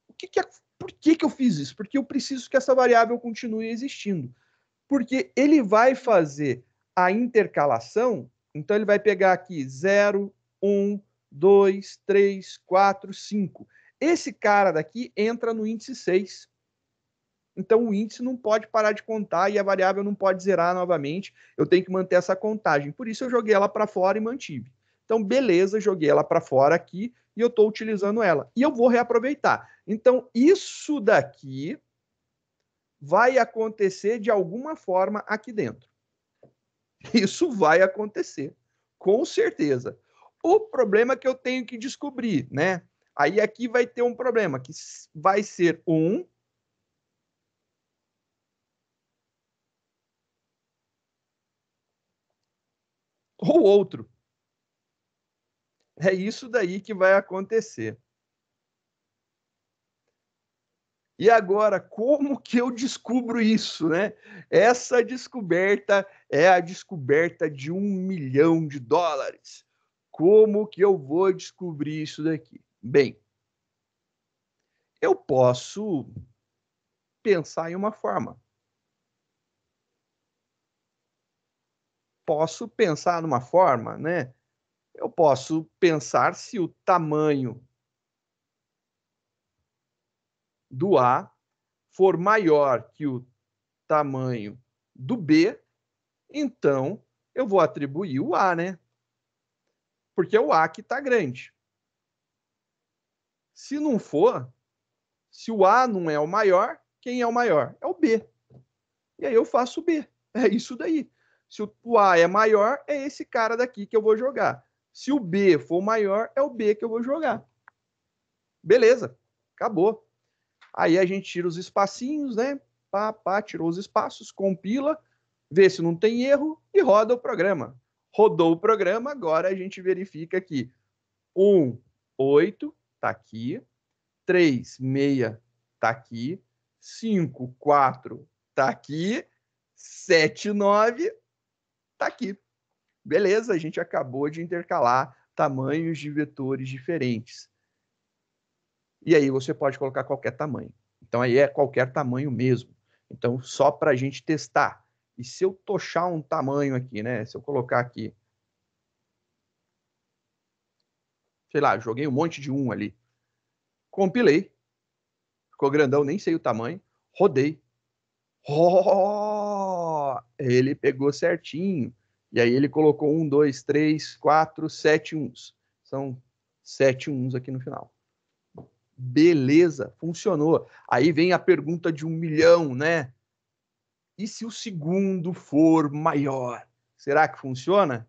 O que que é, por que, que eu fiz isso? Porque eu preciso que essa variável continue existindo. Porque ele vai fazer a intercalação, então ele vai pegar aqui 0, 1, 2, 3, 4, 5. Esse cara daqui entra no índice 6. Então o índice não pode parar de contar e a variável não pode zerar novamente. Eu tenho que manter essa contagem. Por isso eu joguei ela para fora e mantive. Então, beleza, joguei ela para fora aqui e eu estou utilizando ela. E eu vou reaproveitar. Então, isso daqui vai acontecer de alguma forma aqui dentro. Isso vai acontecer, com certeza. O problema é que eu tenho que descobrir, né? Aí aqui vai ter um problema, que vai ser um ou outro. É isso daí que vai acontecer. E agora, como que eu descubro isso, né? Essa descoberta é a descoberta de um milhão de dólares. Como que eu vou descobrir isso daqui? Bem, eu posso pensar em uma forma. Posso pensar numa forma, né? Eu posso pensar se o tamanho do A for maior que o tamanho do B, então eu vou atribuir o A, né? Porque é o A que está grande. Se não for, se o A não é o maior, quem é o maior? É o B. E aí eu faço o B. É isso daí. Se o A é maior, é esse cara daqui que eu vou jogar. Se o B for maior, é o B que eu vou jogar. Beleza, acabou. Aí a gente tira os espacinhos, né? Pá, pá, tirou os espaços, compila, vê se não tem erro e roda o programa. Rodou o programa, agora a gente verifica aqui. 1, 8, está aqui. 3, 6 está aqui. 5, 4 está aqui. 7, 9 está aqui. Beleza, a gente acabou de intercalar tamanhos de vetores diferentes. E aí você pode colocar qualquer tamanho. Então aí é qualquer tamanho mesmo. Então só para a gente testar. E se eu tochar um tamanho aqui, né? Se eu colocar aqui sei lá, joguei um monte de um ali. Compilei, ficou grandão, nem sei o tamanho, rodei. Oh, ele pegou certinho. E aí ele colocou um, dois, três, quatro, sete uns. São sete uns aqui no final. Beleza, funcionou. Aí vem a pergunta de um milhão, né? E se o segundo for maior? Será que funciona?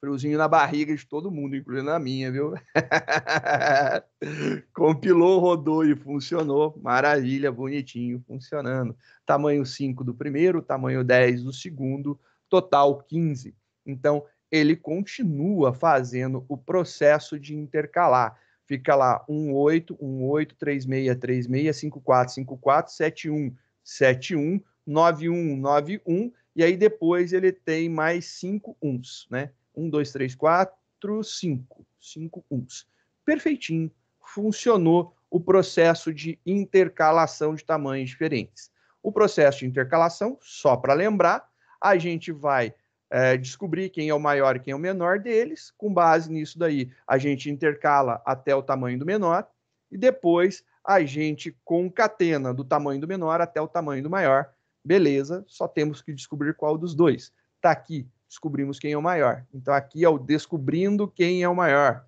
friozinho na barriga de todo mundo, incluindo a minha, viu? Compilou, rodou e funcionou. Maravilha, bonitinho, funcionando. Tamanho 5 do primeiro, tamanho 10 do segundo, total 15. Então, ele continua fazendo o processo de intercalar. Fica lá 18, 18, 36, 36, 54, 54, 71, 71, 91, 91, e aí depois ele tem mais 5 uns, né? Um, dois, três, quatro, cinco. Cinco uns. Perfeitinho. Funcionou o processo de intercalação de tamanhos diferentes. O processo de intercalação, só para lembrar, a gente vai é, descobrir quem é o maior e quem é o menor deles. Com base nisso daí, a gente intercala até o tamanho do menor e depois a gente concatena do tamanho do menor até o tamanho do maior. Beleza, só temos que descobrir qual dos dois. Está aqui descobrimos quem é o maior. Então aqui é o descobrindo quem é o maior.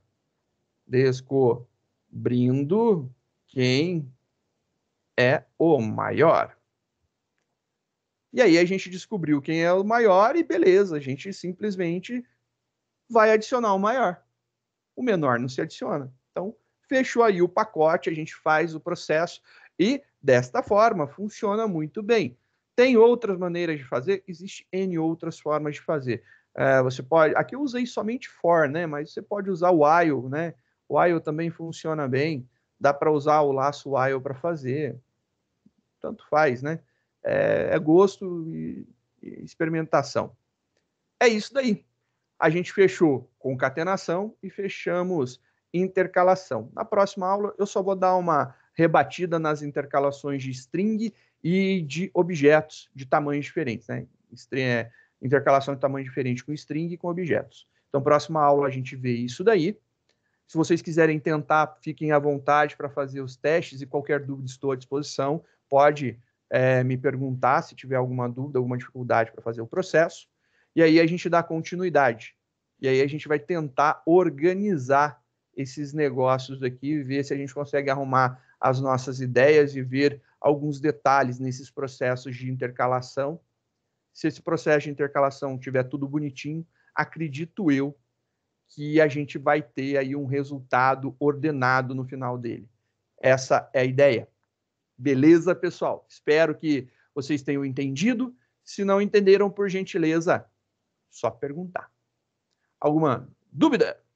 Descobrindo quem é o maior. E aí a gente descobriu quem é o maior e beleza, a gente simplesmente vai adicionar o maior. O menor não se adiciona. Então, fechou aí o pacote, a gente faz o processo e desta forma funciona muito bem. Tem outras maneiras de fazer? Existe N outras formas de fazer. É, você pode. Aqui eu usei somente for, né? Mas você pode usar o while, né? O while também funciona bem. Dá para usar o laço while para fazer. Tanto faz, né? É, é gosto e, e experimentação. É isso daí. A gente fechou concatenação e fechamos intercalação. Na próxima aula, eu só vou dar uma rebatida nas intercalações de string e de objetos de tamanhos diferentes, né? É, intercalação de tamanho diferente com string e com objetos. Então, próxima aula a gente vê isso daí. Se vocês quiserem tentar, fiquem à vontade para fazer os testes e qualquer dúvida estou à disposição. Pode é, me perguntar se tiver alguma dúvida, alguma dificuldade para fazer o processo. E aí a gente dá continuidade. E aí a gente vai tentar organizar esses negócios aqui, ver se a gente consegue arrumar as nossas ideias e ver alguns detalhes nesses processos de intercalação. Se esse processo de intercalação tiver tudo bonitinho, acredito eu que a gente vai ter aí um resultado ordenado no final dele. Essa é a ideia. Beleza, pessoal? Espero que vocês tenham entendido. Se não entenderam, por gentileza, só perguntar. Alguma dúvida?